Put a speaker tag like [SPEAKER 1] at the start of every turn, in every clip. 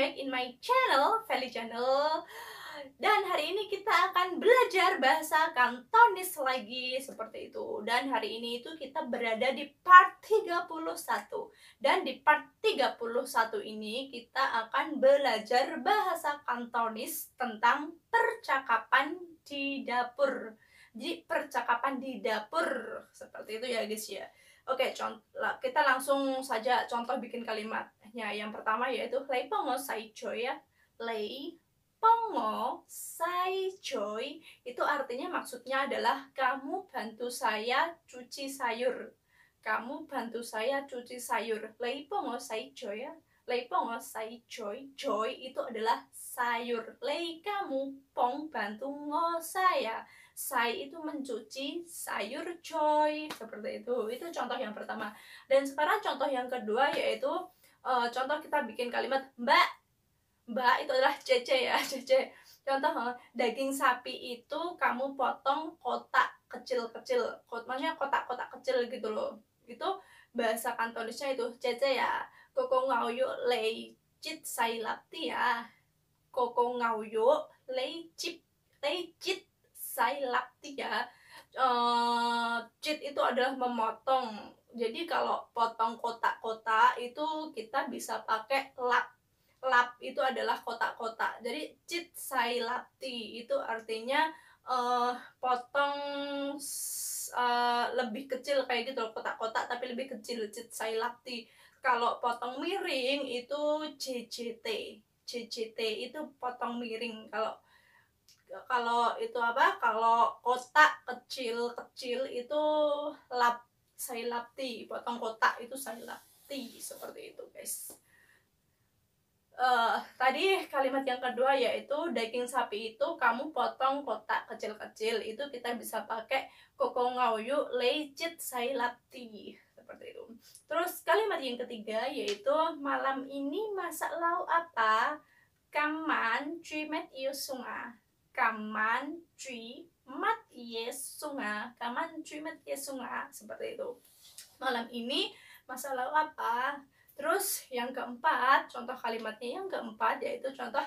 [SPEAKER 1] back in my channel, Feli Channel Dan hari ini kita akan belajar bahasa Kantonis lagi seperti itu Dan hari ini itu kita berada di part 31 Dan di part 31 ini kita akan belajar bahasa Kantonis tentang percakapan di dapur Jadi percakapan di dapur seperti itu ya guys ya Oke, contoh, kita langsung saja contoh bikin kalimat ya yang pertama yaitu Lei Pongo Sai Choi ya Lei Pongo Sai Choi itu artinya maksudnya adalah kamu bantu saya cuci sayur kamu bantu saya cuci sayur Lei Pongo Sai Choi ya Lei Pongo Sai Choi Choi itu adalah sayur Lei kamu Pong bantu ngo saya Sai itu mencuci sayur joy seperti itu itu contoh yang pertama dan sekarang contoh yang kedua yaitu uh, contoh kita bikin kalimat mbak mbak itu adalah cece ya cece contoh eh, daging sapi itu kamu potong kotak kecil-kecil maksudnya kotak-kotak kecil gitu loh itu bahasa kantonisnya itu cece ya koko ngauyo lei cit sai lapti ya koko ngauyo lei cip lei cit sai ya uh, cit itu adalah memotong jadi kalau potong kotak-kotak itu kita bisa pakai lap lap itu adalah kotak-kotak jadi cit lati itu artinya uh, potong uh, lebih kecil kayak gitu kotak-kotak tapi lebih kecil cit lati kalau potong miring itu cct cct itu potong miring kalau kalau itu apa kalau kotak kecil kecil itu lap saya sailati potong kotak itu saya sailati seperti itu guys uh, tadi kalimat yang kedua yaitu daging sapi itu kamu potong kotak kecil-kecil itu kita bisa pakai koko ngauyu lecit sailati seperti itu terus kalimat yang ketiga yaitu malam ini masak lauk apa kaman cuimet yusunga kaman cui mat yesunga kaman cuimat yesunga seperti itu malam ini masalah apa terus yang keempat contoh kalimatnya yang keempat yaitu contoh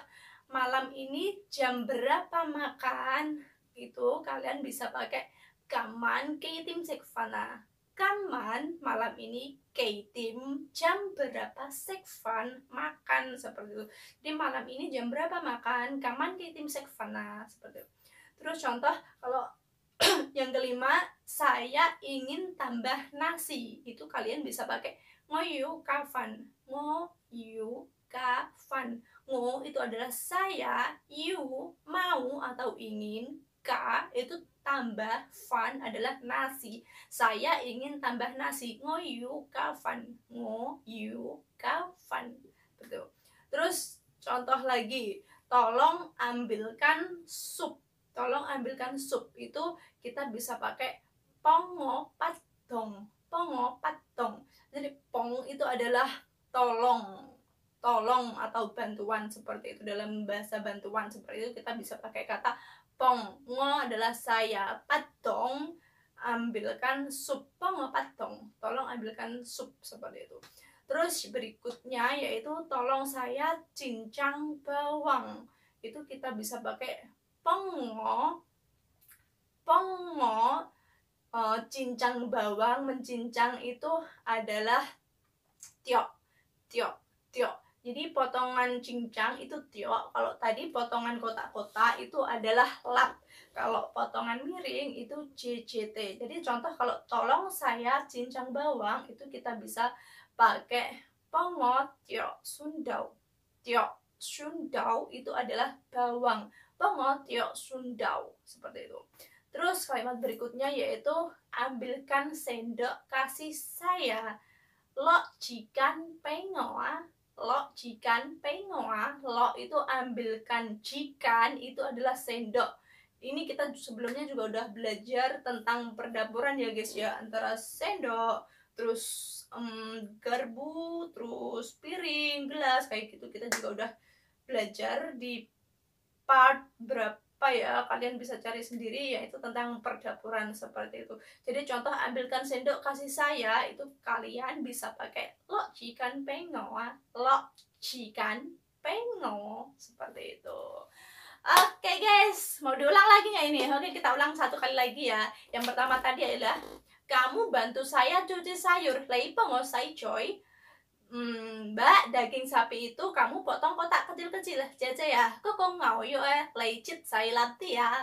[SPEAKER 1] malam ini jam berapa makan gitu kalian bisa pakai kaman keitim sekvana kaman malam ini keitim jam berapa sekvan makan seperti itu jadi malam ini jam berapa makan kaman keitim sekvana seperti itu Terus contoh kalau yang kelima, saya ingin tambah nasi. Itu kalian bisa pakai ngoyu kafan. Ngoyu kafan. Ngo itu adalah saya, you, mau atau ingin, ka itu tambah fan adalah nasi. Saya ingin tambah nasi. Ngoyu kafan. Ngoyu kafan. Betul. Terus contoh lagi, tolong ambilkan sup tolong ambilkan sup itu kita bisa pakai pongo patong pongo patong jadi pong itu adalah tolong tolong atau bantuan seperti itu dalam bahasa bantuan seperti itu kita bisa pakai kata pong ngo adalah saya patong ambilkan sup pongo patong tolong ambilkan sup seperti itu terus berikutnya yaitu tolong saya cincang bawang itu kita bisa pakai pengo pengo e, eh, cincang bawang mencincang itu adalah tiok tiok tiok jadi potongan cincang itu tiok kalau tadi potongan kotak-kotak itu adalah lap kalau potongan miring itu cct jadi contoh kalau tolong saya cincang bawang itu kita bisa pakai pongo tiok sundau tiok sundau itu adalah bawang pengot yok ya, sundau seperti itu terus kalimat berikutnya yaitu ambilkan sendok kasih saya lo jikan pengoa lo jikan pengoa lo itu ambilkan jikan itu adalah sendok ini kita sebelumnya juga udah belajar tentang perdapuran ya guys ya antara sendok terus um, garbu terus piring gelas kayak gitu kita juga udah belajar di part berapa ya kalian bisa cari sendiri yaitu tentang perdapuran seperti itu jadi contoh ambilkan sendok kasih saya itu kalian bisa pakai lo cikan pengo ah. lo cikan pengo seperti itu Oke okay guys, mau diulang lagi nggak ini? Oke okay, kita ulang satu kali lagi ya. Yang pertama tadi adalah kamu bantu saya cuci sayur, lei pengo coy. Hmm, mbak, daging sapi itu kamu potong kotak kecil-kecil lah caca ya, kok kok yo eh, lecet saya lati ya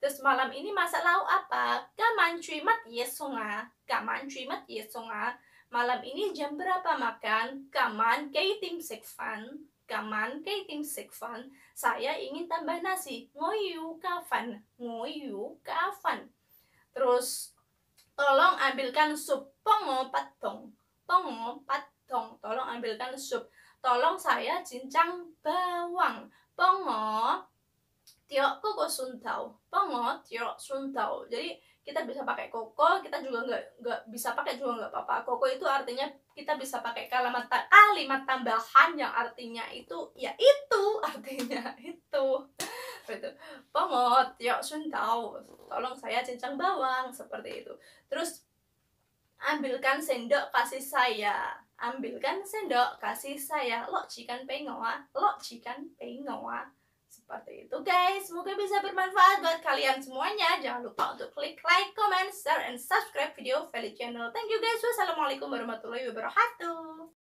[SPEAKER 1] Terus malam ini masak lauk apa? Kaman cuimat yesunga ah. Kaman cuimat yesunga ah. Malam ini jam berapa makan? Kaman tim sekfan Kaman tim sekfan Saya ingin tambah nasi Ngoyu kafan Ngoyu kafan Terus, tolong ambilkan sup pongo patong Pongo patong Ambilkan sup. Tolong saya cincang bawang. Pongo tio koko suntau. Pongo tio suntau. Jadi kita bisa pakai koko, kita juga nggak nggak bisa pakai juga nggak apa-apa. Koko itu artinya kita bisa pakai kalimat ta kalimat tambahan yang artinya itu ya itu artinya itu. itu Pongo tio suntau. Tolong saya cincang bawang seperti itu. Terus ambilkan sendok kasih saya ambilkan sendok kasih saya lo cikan pengoa ah. lo cikan pengoa ah. seperti itu guys semoga bisa bermanfaat buat kalian semuanya jangan lupa untuk klik like comment share and subscribe video Feli channel thank you guys wassalamualaikum warahmatullahi wabarakatuh